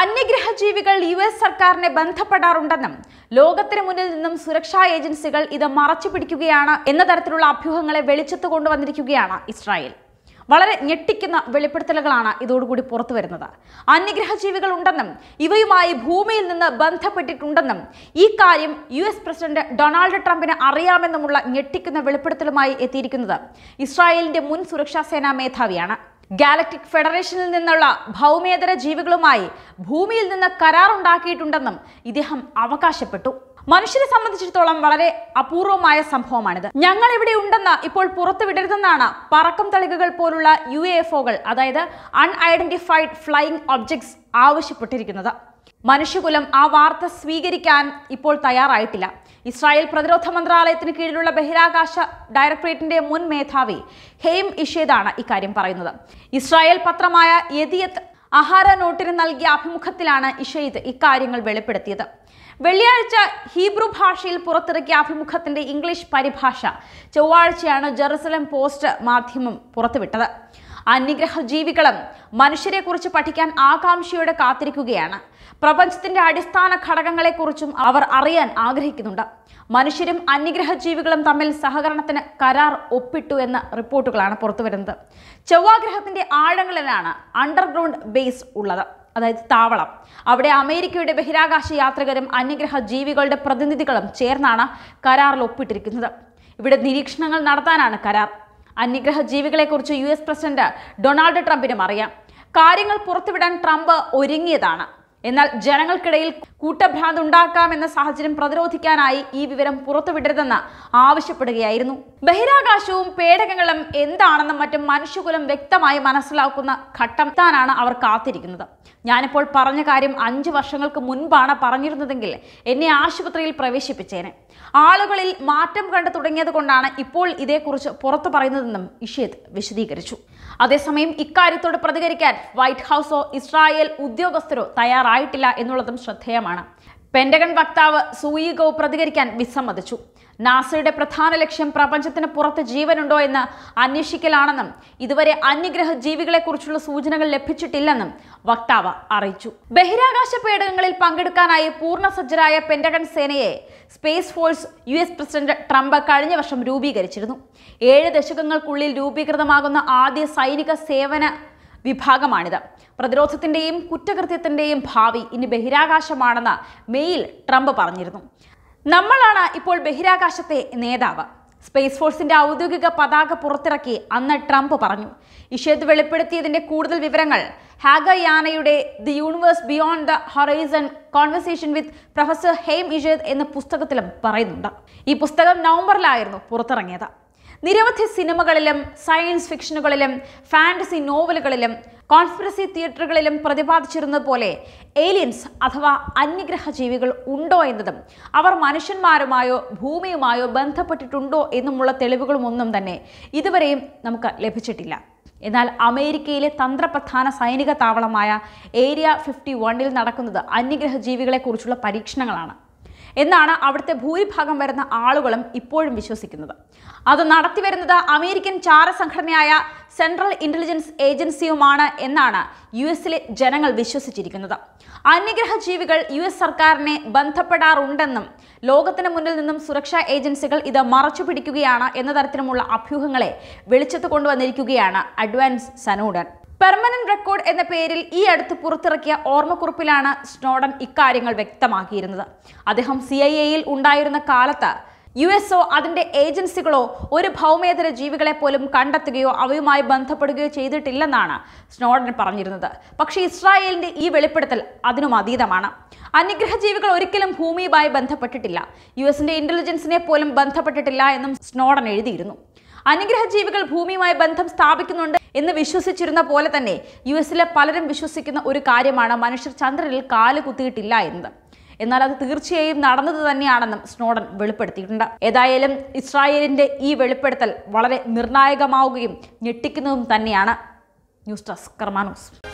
അന്യഗ്രഹ ജീവികൾ U S സർക്കാരിനെ ബന്ധപ്പെടാറുണ്ടെന്നും ലോകത്തിന് മുന്നിൽ നിന്നും സുരക്ഷാ ഏജൻസികൾ ഇത് മറച്ചു പിടിക്കുകയാണ് എന്ന തരത്തിലുള്ള അഭ്യൂഹങ്ങളെ വെളിച്ചത്ത് കൊണ്ടുവന്നിരിക്കുകയാണ് ഇസ്രായേൽ വളരെ ഞെട്ടിക്കുന്ന വെളിപ്പെടുത്തലുകളാണ് ഇതോടുകൂടി പുറത്തു വരുന്നത് അന്യഗ്രഹ ജീവികൾ ഉണ്ടെന്നും ഇവയുമായി ഭൂമിയിൽ നിന്ന് ബന്ധപ്പെട്ടിട്ടുണ്ടെന്നും ഈ കാര്യം യു എസ് പ്രസിഡന്റ് ഡൊണാൾഡ് ട്രംപിന് അറിയാമെന്നുമുള്ള ഞെട്ടിക്കുന്ന വെളിപ്പെടുത്തലുമായി എത്തിയിരിക്കുന്നത് ഇസ്രായേലിന്റെ മുൻ സുരക്ഷാ സേനാ മേധാവിയാണ് ഗാലക്ടിക് ഫെഡറേഷനിൽ നിന്നുള്ള ഭൗമേതര ജീവികളുമായി ഭൂമിയിൽ നിന്ന് കരാർ ഉണ്ടാക്കിയിട്ടുണ്ടെന്നും ഇദ്ദേഹം അവകാശപ്പെട്ടു മനുഷ്യരെ സംബന്ധിച്ചിടത്തോളം വളരെ അപൂർവമായ സംഭവമാണിത് ഞങ്ങൾ ഇവിടെ ഉണ്ടെന്ന് ഇപ്പോൾ പുറത്തുവിടരുതെന്നാണ് പറക്കം തളികകൾ പോലുള്ള യു എഫ് ഒകൾ അതായത് അൺഐഡന്റിഫൈഡ് ഫ്ലൈയിങ് ഒബ്ജക്ട്സ് ആവശ്യപ്പെട്ടിരിക്കുന്നത് മനുഷ്യകുലം ആ വാർത്ത സ്വീകരിക്കാൻ ഇപ്പോൾ തയ്യാറായിട്ടില്ല ഇസ്രായേൽ പ്രതിരോധ മന്ത്രാലയത്തിന് കീഴിലുള്ള ബഹിരാകാശ ഡയറക്ടറേറ്റിന്റെ മുൻ മേധാവി ഹെയിം ഇഷേദാണ് ഇക്കാര്യം പറയുന്നത് ഇസ്രായേൽ പത്രമായ യദിയത് ആഹാര നോട്ടിന് നൽകിയ അഭിമുഖത്തിലാണ് ഇഷയിദ് ഇക്കാര്യങ്ങൾ വെളിപ്പെടുത്തിയത് വെള്ളിയാഴ്ച ഹീബ്രു ഭാഷയിൽ പുറത്തിറക്കിയ അഭിമുഖത്തിന്റെ ഇംഗ്ലീഷ് പരിഭാഷ ചൊവ്വാഴ്ചയാണ് ജെറുസലം പോസ്റ്റ് മാധ്യമം പുറത്തുവിട്ടത് അന്യഗ്രഹ ജീവികളും മനുഷ്യരെക്കുറിച്ച് പഠിക്കാൻ ആകാംക്ഷയോടെ കാത്തിരിക്കുകയാണ് പ്രപഞ്ചത്തിന്റെ അടിസ്ഥാന ഘടകങ്ങളെക്കുറിച്ചും അവർ അറിയാൻ ആഗ്രഹിക്കുന്നുണ്ട് മനുഷ്യരും അന്യഗ്രഹ ജീവികളും തമ്മിൽ സഹകരണത്തിന് കരാർ ഒപ്പിട്ടു എന്ന റിപ്പോർട്ടുകളാണ് പുറത്തുവരുന്നത് ചൊവ്വാഗ്രഹത്തിന്റെ ആഴങ്ങളിലാണ് അണ്ടർഗ്രൗണ്ട് ബേസ് ഉള്ളത് അതായത് താവളം അവിടെ അമേരിക്കയുടെ ബഹിരാകാശ യാത്രികരും അന്യഗ്രഹ ജീവികളുടെ പ്രതിനിധികളും ചേർന്നാണ് കരാറിൽ ഒപ്പിട്ടിരിക്കുന്നത് ഇവിടെ നിരീക്ഷണങ്ങൾ നടത്താനാണ് കരാർ അന്യഗ്രഹ ജീവികളെക്കുറിച്ച് യു എസ് പ്രസിഡന്റ് ഡൊണാൾഡ് ട്രംപിനും അറിയാം കാര്യങ്ങൾ പുറത്തുവിടാൻ ട്രംപ് ഒരുങ്ങിയതാണ് എന്നാൽ ജനങ്ങൾക്കിടയിൽ കൂട്ടഭ്രാന്ത് ഉണ്ടാക്കാമെന്ന സാഹചര്യം പ്രതിരോധിക്കാനായി ഈ വിവരം പുറത്തുവിടരുതെന്ന് ആവശ്യപ്പെടുകയായിരുന്നു ബഹിരാകാശവും പേടകങ്ങളും എന്താണെന്ന് മറ്റും മനുഷ്യകുലം വ്യക്തമായി മനസ്സിലാക്കുന്ന ഘട്ടം താനാണ് അവർ കാത്തിരിക്കുന്നത് ഞാനിപ്പോൾ പറഞ്ഞ കാര്യം അഞ്ച് വർഷങ്ങൾക്ക് മുൻപാണ് പറഞ്ഞിരുന്നതെങ്കിൽ എന്നെ ആശുപത്രിയിൽ പ്രവേശിപ്പിച്ചേനെ ആളുകളിൽ മാറ്റം കണ്ടു തുടങ്ങിയത് കൊണ്ടാണ് ഇപ്പോൾ ഇതേക്കുറിച്ച് പുറത്തു പറയുന്നതെന്നും ഇഷേദ് വിശദീകരിച്ചു അതേസമയം ഇക്കാര്യത്തോട് പ്രതികരിക്കാൻ വൈറ്റ് ഹൗസോ ഇസ്രായേൽ ഉദ്യോഗസ്ഥരോ തയ്യാറാണ് ആയിട്ടില്ല എന്നുള്ളതും ശ്രദ്ധേയമാണ് പെൻഡഗൺ വക്താവ് സൂയിഗോ പ്രതികരിക്കാൻ വിസമ്മതിച്ചു നാസയുടെ പ്രധാന ലക്ഷ്യം പ്രപഞ്ചത്തിന് പുറത്ത് ജീവനുണ്ടോ എന്ന് അന്വേഷിക്കലാണെന്നും ഇതുവരെ അന്യഗ്രഹ ജീവികളെക്കുറിച്ചുള്ള സൂചനകൾ ലഭിച്ചിട്ടില്ലെന്നും വക്താവ് അറിയിച്ചു ബഹിരാകാശ പേടകങ്ങളിൽ പങ്കെടുക്കാനായി സജ്ജരായ പെൻഡഗൺ സേനയെ space force U S president Trump കഴിഞ്ഞ വർഷം രൂപീകരിച്ചിരുന്നു ഏഴ് ദശകങ്ങൾക്കുള്ളിൽ രൂപീകൃതമാകുന്ന ആദ്യ സൈനിക സേവന വിഭാഗമാണിത് പ്രതിരോധത്തിന്റെയും കുറ്റകൃത്യത്തിന്റെയും ഭാവി ഇനി ബഹിരാകാശമാണെന്ന് മെയിൽ ട്രംപ് പറഞ്ഞിരുന്നു നമ്മളാണ് ഇപ്പോൾ ബഹിരാകാശത്തെ നേതാവ് സ്പേസ് ഫോഴ്സിന്റെ ഔദ്യോഗിക പതാക പുറത്തിറക്കി അന്ന് ട്രംപ് പറഞ്ഞു ഇഷ്യത്ത് വെളിപ്പെടുത്തിയതിന്റെ കൂടുതൽ വിവരങ്ങൾ ഹാഗയാനയുടെ the universe beyond the horizon conversation with professor Haim Eshed എന്ന പുസ്തകത്തിലും പറയുന്നുണ്ട് ഈ പുസ്തകം നവംബറിലായിരുന്നു പുറത്തിറങ്ങിയത് നിരവധി സിനിമകളിലും സയൻസ് ഫിക്ഷനുകളിലും ഫാന്റസി നോവലുകളിലും കോൺസ്പിറസി തിയേറ്ററുകളിലും പ്രതിപാദിച്ചിരുന്നത് പോലെ ഏലിയൻസ് അഥവാ അന്യഗ്രഹ ജീവികൾ ഉണ്ടോ എന്നതും അവർ മനുഷ്യന്മാരുമായോ ഭൂമിയുമായോ ബന്ധപ്പെട്ടിട്ടുണ്ടോ എന്നുമുള്ള തെളിവുകളുമൊന്നും തന്നെ ഇതുവരെയും നമുക്ക് ലഭിച്ചിട്ടില്ല എന്നാൽ അമേരിക്കയിലെ തന്ത്രപ്രധാന സൈനിക താവളമായ ഏരിയ ഫിഫ്റ്റി വണ്ണിൽ നടക്കുന്നത് അന്യഗ്രഹ ജീവികളെക്കുറിച്ചുള്ള പരീക്ഷണങ്ങളാണ് എന്നാണ് അവിടുത്തെ ഭൂരിഭാഗം വരുന്ന ആളുകളും ഇപ്പോഴും വിശ്വസിക്കുന്നത് അത് നടത്തിവരുന്നത് അമേരിക്കൻ ചാര സംഘടനയായ സെൻട്രൽ ഇന്റലിജൻസ് ഏജൻസിയുമാണ് എന്നാണ് യു എസിലെ ജനങ്ങൾ വിശ്വസിച്ചിരിക്കുന്നത് അന്യഗ്രഹ ജീവികൾ യു എസ് സർക്കാരിനെ ബന്ധപ്പെടാറുണ്ടെന്നും ലോകത്തിന് മുന്നിൽ നിന്നും സുരക്ഷാ ഏജൻസികൾ ഇത് മറച്ചു പിടിക്കുകയാണ് എന്ന തരത്തിലുമുള്ള അഭ്യൂഹങ്ങളെ വെളിച്ചത്ത് കൊണ്ടുവന്നിരിക്കുകയാണ് അഡ്വാൻസ് സനൂഡൻ പെർമനന്റ് റെക്കോർഡ് എന്ന പേരിൽ ഈ അടുത്ത് പുറത്തിറക്കിയ ഓർമ്മക്കുറിപ്പിലാണ് സ്നോഡൻ ഇക്കാര്യങ്ങൾ വ്യക്തമാക്കിയിരുന്നത് അദ്ദേഹം സി ഐ എയിൽ ഉണ്ടായിരുന്ന കാലത്ത് യു ഒ അതിൻ്റെ ഏജൻസികളോ ഒരു ഭൗമേതര ജീവികളെ പോലും കണ്ടെത്തുകയോ അവയുമായി ബന്ധപ്പെടുകയോ ചെയ്തിട്ടില്ലെന്നാണ് സ്നോഡൻ പറഞ്ഞിരുന്നത് പക്ഷേ ഇസ്രായേലിൻ്റെ ഈ വെളിപ്പെടുത്തൽ അതിനും അതീതമാണ് അന്യഗ്രഹ ജീവികൾ ഒരിക്കലും ഭൂമിയുമായി ബന്ധപ്പെട്ടിട്ടില്ല യു എസിൻ്റെ ഇൻ്റലിജൻസിനെ പോലും ബന്ധപ്പെട്ടിട്ടില്ല എന്നും സ്നോഡൻ എഴുതിയിരുന്നു അനുഗ്രഹ ജീവികൾ ഭൂമിയുമായി ബന്ധം സ്ഥാപിക്കുന്നുണ്ട് എന്ന് വിശ്വസിച്ചിരുന്ന പോലെ തന്നെ യു എസിലെ പലരും വിശ്വസിക്കുന്ന ഒരു കാര്യമാണ് മനുഷ്യർ ചന്ദ്രനിൽ കാല് കുത്തിയിട്ടില്ല എന്നത് എന്നാൽ അത് തീർച്ചയായും നടന്നത് തന്നെയാണെന്നും സ്നോഡൻ വെളിപ്പെടുത്തിയിട്ടുണ്ട് ഏതായാലും ഇസ്രായേലിന്റെ ഈ വെളിപ്പെടുത്തൽ വളരെ നിർണായകമാവുകയും ഞെട്ടിക്കുന്നതും തന്നെയാണ് ന്യൂസ് ഡെസ്ക് കർമാനൂസ്